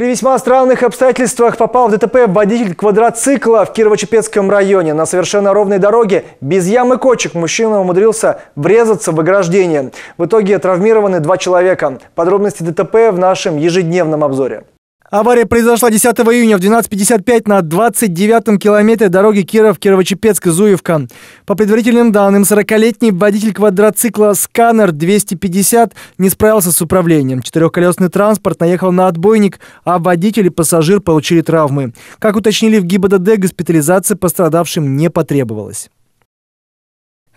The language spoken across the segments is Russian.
При весьма странных обстоятельствах попал в ДТП водитель квадроцикла в Кирово-Чепецком районе. На совершенно ровной дороге без ямы кочек мужчина умудрился врезаться в ограждение. В итоге травмированы два человека. Подробности ДТП в нашем ежедневном обзоре. Авария произошла 10 июня в 12.55 на 29-м километре дороги Киров-Кирово-Чепецк-Зуевка. По предварительным данным, 40-летний водитель квадроцикла «Сканер 250» не справился с управлением. Четырехколесный транспорт наехал на отбойник, а водитель и пассажир получили травмы. Как уточнили в ГИБДД, госпитализация пострадавшим не потребовалась.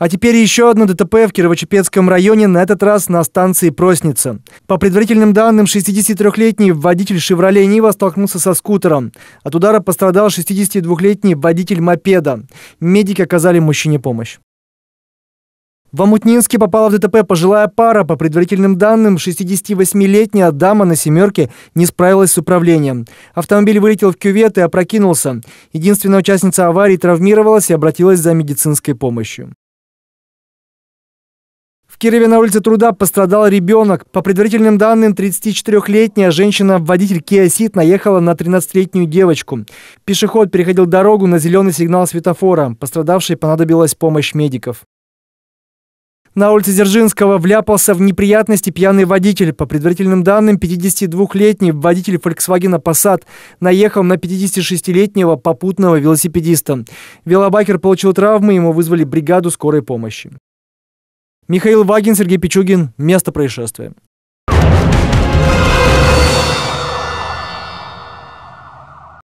А теперь еще одно ДТП в Кирово-Чепецком районе, на этот раз на станции Просница. По предварительным данным, 63-летний водитель «Шевроле Нива» столкнулся со скутером. От удара пострадал 62-летний водитель мопеда. Медики оказали мужчине помощь. В Амутнинске попала в ДТП пожилая пара. По предварительным данным, 68-летняя дама на «семерке» не справилась с управлением. Автомобиль вылетел в кювет и опрокинулся. Единственная участница аварии травмировалась и обратилась за медицинской помощью. Кирове на улице Труда пострадал ребенок. По предварительным данным, 34-летняя женщина-водитель Kia Ceed наехала на 13-летнюю девочку. Пешеход переходил дорогу на зеленый сигнал светофора. Пострадавшей понадобилась помощь медиков. На улице Дзержинского вляпался в неприятности пьяный водитель. По предварительным данным, 52-летний водитель Volkswagen Passat наехал на 56-летнего попутного велосипедиста. Велобайкер получил травмы, ему вызвали бригаду скорой помощи. Михаил Вагин, Сергей Пичугин. Место происшествия.